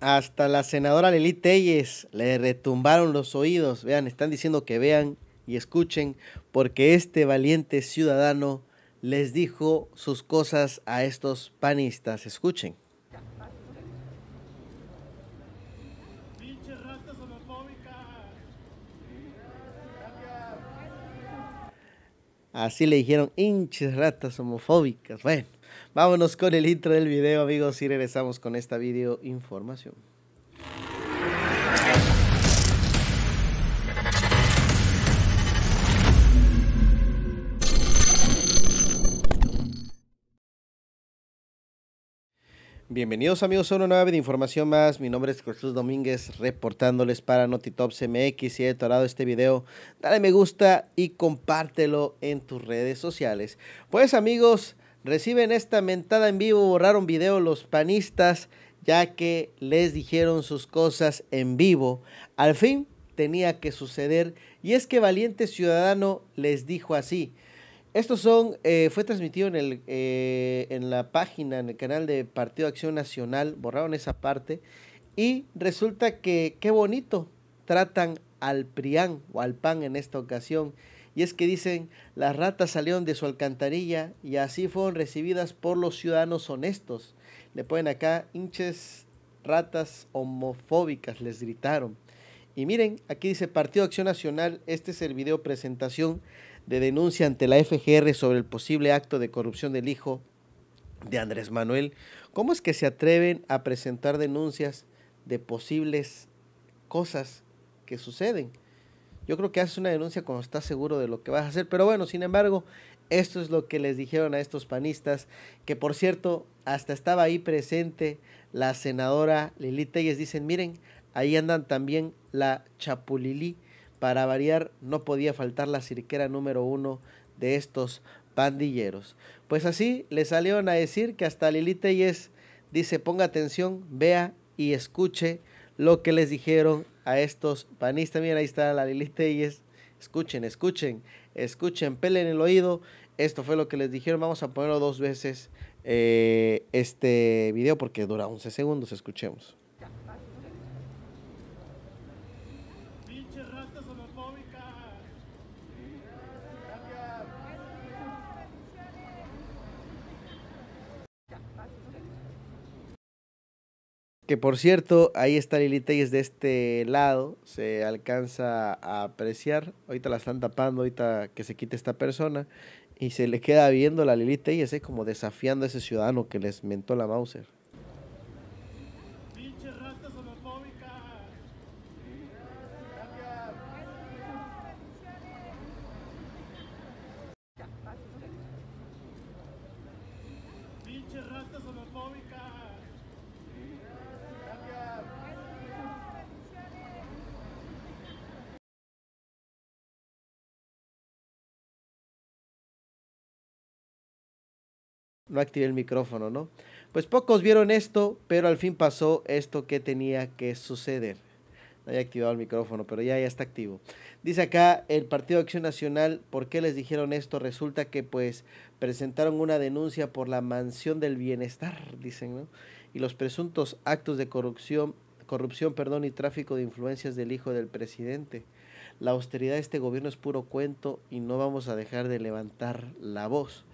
hasta la senadora Lili Telles le retumbaron los oídos. Vean, están diciendo que vean y escuchen, porque este valiente ciudadano les dijo sus cosas a estos panistas. Escuchen. Así le dijeron hinches ratas homofóbicas. Bueno. Vámonos con el intro del video, amigos, y regresamos con esta video información. Bienvenidos amigos a una nueva de información más. Mi nombre es Jesús Domínguez, reportándoles para NotiTops MX. Si he atorado este video, dale me gusta y compártelo en tus redes sociales. Pues amigos, Reciben esta mentada en vivo, borraron video los panistas ya que les dijeron sus cosas en vivo. Al fin tenía que suceder y es que Valiente Ciudadano les dijo así. Estos son, eh, fue transmitido en, eh, en la página, en el canal de Partido Acción Nacional, borraron esa parte y resulta que qué bonito tratan al PRIAN o al PAN en esta ocasión y es que dicen, las ratas salieron de su alcantarilla y así fueron recibidas por los ciudadanos honestos. Le ponen acá, hinches ratas homofóbicas, les gritaron. Y miren, aquí dice Partido Acción Nacional, este es el video presentación de denuncia ante la FGR sobre el posible acto de corrupción del hijo de Andrés Manuel. ¿Cómo es que se atreven a presentar denuncias de posibles cosas que suceden? Yo creo que haces una denuncia cuando estás seguro de lo que vas a hacer. Pero bueno, sin embargo, esto es lo que les dijeron a estos panistas, que por cierto, hasta estaba ahí presente la senadora Lili Telles. Dicen, miren, ahí andan también la Chapulilí. Para variar, no podía faltar la cirquera número uno de estos pandilleros. Pues así le salieron a decir que hasta Lili Telles dice, ponga atención, vea y escuche lo que les dijeron a estos panistas. Miren, ahí está la Lili Telles. Escuchen, escuchen, escuchen, pelen el oído. Esto fue lo que les dijeron. Vamos a ponerlo dos veces eh, este video porque dura 11 segundos. Escuchemos. Pinche Que por cierto, ahí está Lili es de este lado, se alcanza a apreciar. Ahorita la están tapando, ahorita que se quite esta persona. Y se le queda viendo la Lili y es eh, como desafiando a ese ciudadano que les mentó la Mauser. no activé el micrófono, ¿no? Pues pocos vieron esto, pero al fin pasó esto que tenía que suceder. No había activado el micrófono, pero ya, está activo. Dice acá el Partido de Acción Nacional, ¿por qué les dijeron esto? Resulta que pues presentaron una denuncia por la mansión del bienestar, dicen, ¿no? Y los presuntos actos de corrupción, corrupción, perdón, y tráfico de influencias del hijo del presidente. La austeridad de este gobierno es puro cuento y no vamos a dejar de levantar la voz.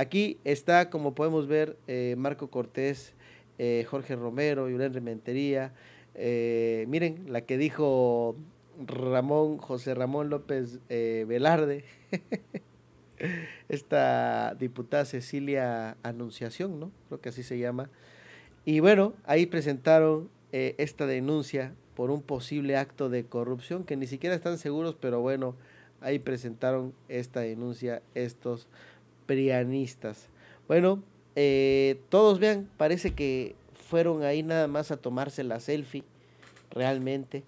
Aquí está, como podemos ver, eh, Marco Cortés, eh, Jorge Romero, Yurén Rementería. Eh, miren, la que dijo Ramón, José Ramón López Velarde. Esta diputada Cecilia Anunciación, ¿no? Creo que así se llama. Y bueno, ahí presentaron esta denuncia por un posible acto de corrupción, que ni siquiera están seguros, pero bueno, ahí presentaron esta denuncia estos bueno, eh, todos vean, parece que fueron ahí nada más a tomarse la selfie, realmente,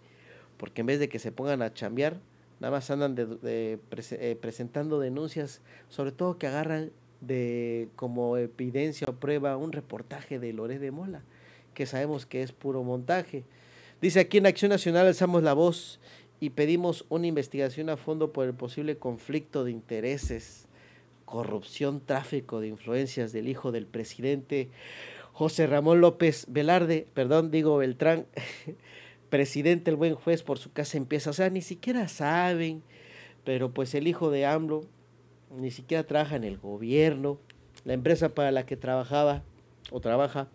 porque en vez de que se pongan a chambear, nada más andan de, eh, presentando denuncias, sobre todo que agarran de como evidencia o prueba un reportaje de Loré de Mola, que sabemos que es puro montaje. Dice aquí en Acción Nacional alzamos la voz y pedimos una investigación a fondo por el posible conflicto de intereses corrupción, tráfico de influencias del hijo del presidente José Ramón López Velarde, perdón, digo Beltrán, presidente el buen juez por su casa empieza, o sea, ni siquiera saben, pero pues el hijo de AMLO ni siquiera trabaja en el gobierno, la empresa para la que trabajaba o trabaja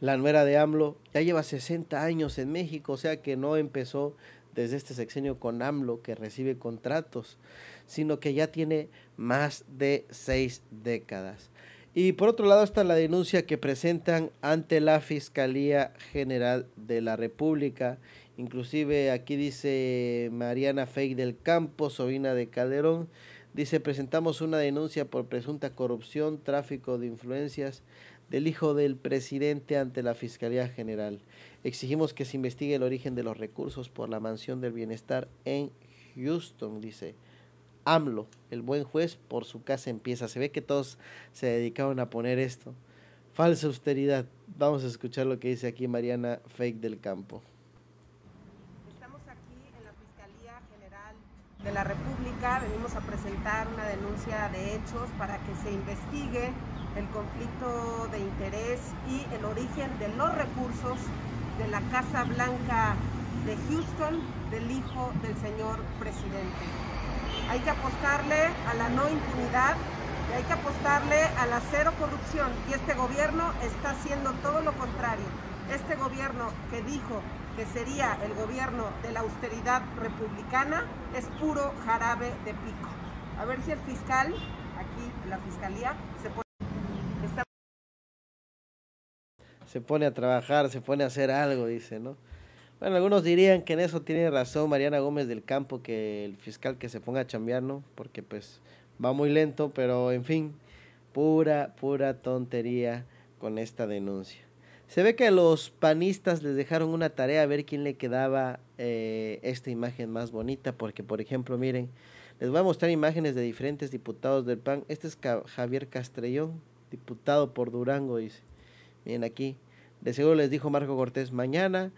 la nuera de AMLO ya lleva 60 años en México, o sea que no empezó desde este sexenio con AMLO que recibe contratos, sino que ya tiene más de seis décadas. Y por otro lado está la denuncia que presentan ante la Fiscalía General de la República. Inclusive aquí dice Mariana Fey del Campo, Sobina de Calderón, dice presentamos una denuncia por presunta corrupción, tráfico de influencias, del hijo del presidente ante la Fiscalía General. Exigimos que se investigue el origen de los recursos por la mansión del bienestar en Houston, dice. AMLO, el buen juez, por su casa empieza. Se ve que todos se dedicaron a poner esto. Falsa austeridad. Vamos a escuchar lo que dice aquí Mariana Fake del Campo. Estamos aquí en la Fiscalía General de la República. Venimos a presentar una denuncia de hechos para que se investigue el conflicto de interés y el origen de los recursos de la Casa Blanca de Houston del hijo del señor presidente. Hay que apostarle a la no impunidad y hay que apostarle a la cero corrupción y este gobierno está haciendo todo lo contrario. Este gobierno que dijo que sería el gobierno de la austeridad republicana es puro jarabe de pico. A ver si el fiscal, aquí la fiscalía, se puede... se pone a trabajar, se pone a hacer algo, dice, ¿no? Bueno, algunos dirían que en eso tiene razón Mariana Gómez del Campo, que el fiscal que se ponga a chambear, ¿no? Porque pues va muy lento, pero en fin, pura, pura tontería con esta denuncia. Se ve que los panistas les dejaron una tarea a ver quién le quedaba eh, esta imagen más bonita, porque por ejemplo, miren, les voy a mostrar imágenes de diferentes diputados del PAN. Este es Javier Castrellón, diputado por Durango, dice. Miren aquí, de seguro les dijo Marco Cortés, mañana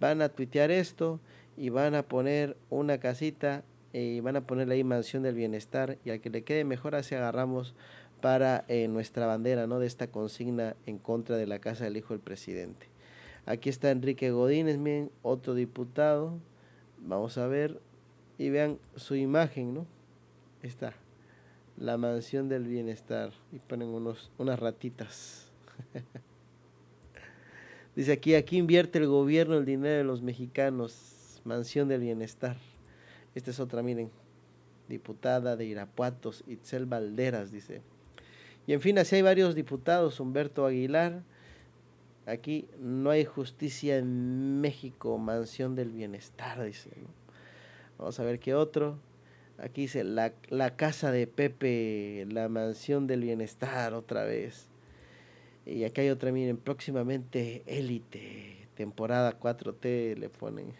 van a tuitear esto y van a poner una casita y van a poner ahí mansión del bienestar y al que le quede mejor así agarramos para eh, nuestra bandera, ¿no? De esta consigna en contra de la casa del hijo del presidente. Aquí está Enrique Godínez, miren, otro diputado. Vamos a ver y vean su imagen, ¿no? Está, la mansión del bienestar y ponen unos, unas ratitas. Dice aquí, aquí invierte el gobierno el dinero de los mexicanos, mansión del bienestar. Esta es otra, miren, diputada de Irapuatos, Itzel Valderas, dice. Y en fin, así hay varios diputados, Humberto Aguilar, aquí no hay justicia en México, mansión del bienestar, dice. Vamos a ver qué otro. Aquí dice, la, la casa de Pepe, la mansión del bienestar, otra vez. Y acá hay otra, miren, próximamente Élite, temporada 4T, le ponen.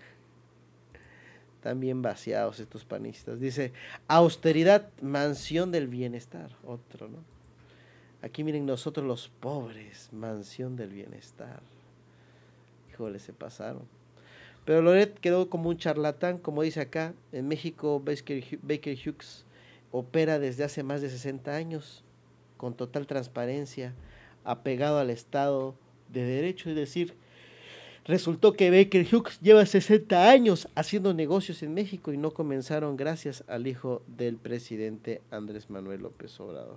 también vaciados estos panistas. Dice, austeridad, mansión del bienestar. Otro, ¿no? Aquí miren, nosotros los pobres, mansión del bienestar. Híjole, se pasaron. Pero Loret quedó como un charlatán, como dice acá, en México Baker, Baker Hughes opera desde hace más de 60 años, con total transparencia apegado al Estado de Derecho, es decir, Resultó que Baker Hughes lleva 60 años haciendo negocios en México y no comenzaron gracias al hijo del presidente Andrés Manuel López Obrador.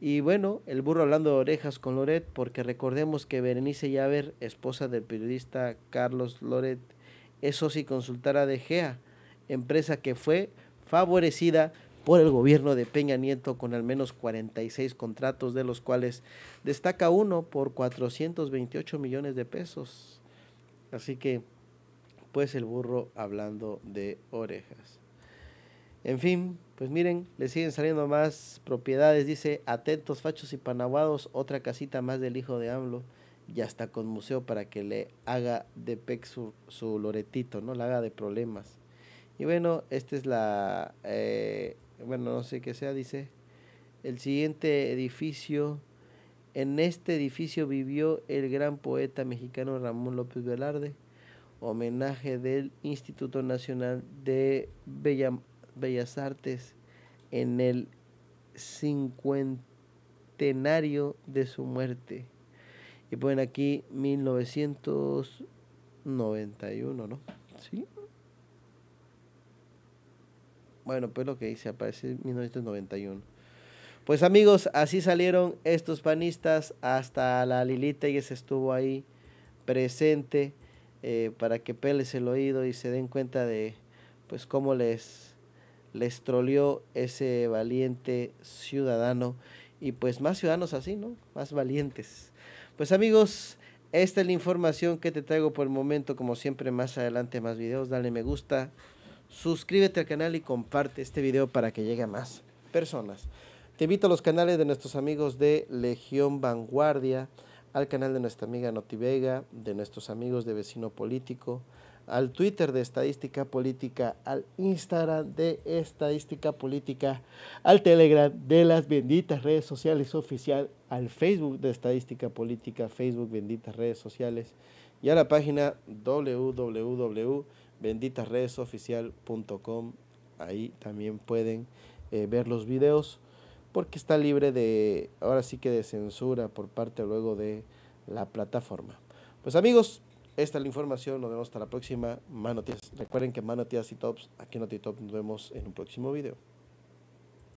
Y bueno, el burro hablando de orejas con Loret, porque recordemos que Berenice Llaver, esposa del periodista Carlos Loret, es sí y consultora de GEA, empresa que fue favorecida por el gobierno de Peña Nieto con al menos 46 contratos, de los cuales destaca uno por 428 millones de pesos. Así que, pues el burro hablando de orejas. En fin, pues miren, le siguen saliendo más propiedades, dice, atentos, fachos y panaguados, otra casita más del hijo de AMLO, ya está con museo para que le haga de pec su, loretito, ¿no? La haga de problemas. Y bueno, esta es la... Eh, bueno, no sé qué sea, dice, el siguiente edificio, en este edificio vivió el gran poeta mexicano Ramón López Velarde, homenaje del Instituto Nacional de Bellas Artes en el cincuentenario de su muerte. Y ponen aquí 1991, ¿no? Sí, bueno, pues lo que dice, aparece en 1991. Pues amigos, así salieron estos panistas hasta la Lilita y ese estuvo ahí presente eh, para que peles el oído y se den cuenta de pues cómo les, les troleó ese valiente ciudadano y pues más ciudadanos así, ¿no? Más valientes. Pues amigos, esta es la información que te traigo por el momento, como siempre más adelante más videos, dale me gusta suscríbete al canal y comparte este video para que llegue a más personas. Te invito a los canales de nuestros amigos de Legión Vanguardia, al canal de nuestra amiga Vega, de nuestros amigos de Vecino Político, al Twitter de Estadística Política, al Instagram de Estadística Política, al Telegram de las benditas redes sociales oficial, al Facebook de Estadística Política, Facebook benditas redes sociales y a la página www.benditasredesoficial.com. Ahí también pueden eh, ver los videos porque está libre de, ahora sí que de censura por parte luego de la plataforma. Pues amigos, esta es la información, nos vemos hasta la próxima. Manotías, recuerden que Manotías y Tops, aquí en Top nos vemos en un próximo video.